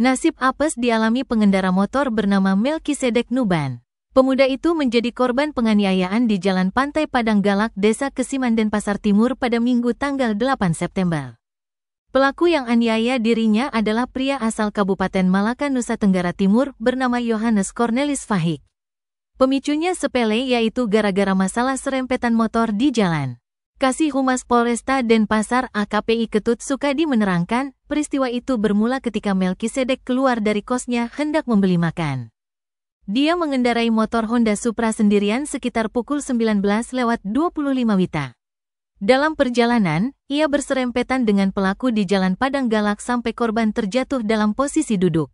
Nasib apes dialami pengendara motor bernama Melkisedek Nuban. Pemuda itu menjadi korban penganiayaan di Jalan Pantai Padang Galak, Desa Kesiman dan Pasar Timur pada Minggu tanggal 8 September. Pelaku yang aniaya dirinya adalah pria asal Kabupaten Malaka, Nusa Tenggara Timur bernama Yohanes Cornelis Fahik. Pemicunya sepele yaitu gara-gara masalah serempetan motor di jalan. Kasih Humas Polresta Denpasar AKPI Ketut Sukadi menerangkan, peristiwa itu bermula ketika Melki Sedek keluar dari kosnya hendak membeli makan. Dia mengendarai motor Honda Supra sendirian sekitar pukul 19 lewat 25 Wita. Dalam perjalanan, ia berserempetan dengan pelaku di Jalan Padang Galak sampai korban terjatuh dalam posisi duduk.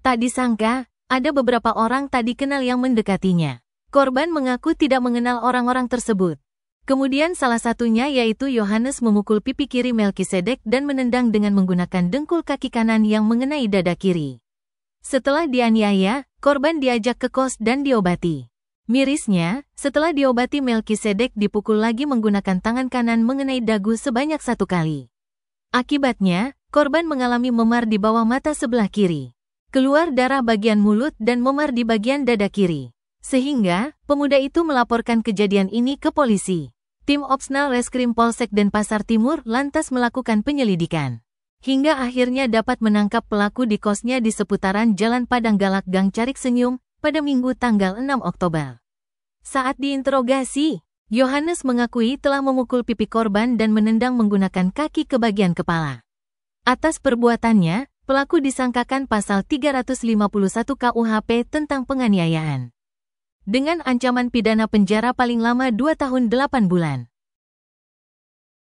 Tak disangka, ada beberapa orang tadi kenal yang mendekatinya. Korban mengaku tidak mengenal orang-orang tersebut. Kemudian salah satunya yaitu Yohanes memukul pipi kiri Melkisedek dan menendang dengan menggunakan dengkul kaki kanan yang mengenai dada kiri. Setelah dianiaya, korban diajak ke kos dan diobati. Mirisnya, setelah diobati Melkisedek dipukul lagi menggunakan tangan kanan mengenai dagu sebanyak satu kali. Akibatnya, korban mengalami memar di bawah mata sebelah kiri. Keluar darah bagian mulut dan memar di bagian dada kiri. Sehingga, pemuda itu melaporkan kejadian ini ke polisi. Tim Opsnal Reskrim Polsek Denpasar Timur lantas melakukan penyelidikan. Hingga akhirnya dapat menangkap pelaku di kosnya di seputaran Jalan Padang Galak Gang Carik Senyum pada minggu tanggal 6 Oktober. Saat diinterogasi, Yohanes mengakui telah memukul pipi korban dan menendang menggunakan kaki ke bagian kepala. Atas perbuatannya, pelaku disangkakan pasal 351 KUHP tentang penganiayaan dengan ancaman pidana penjara paling lama 2 tahun 8 bulan.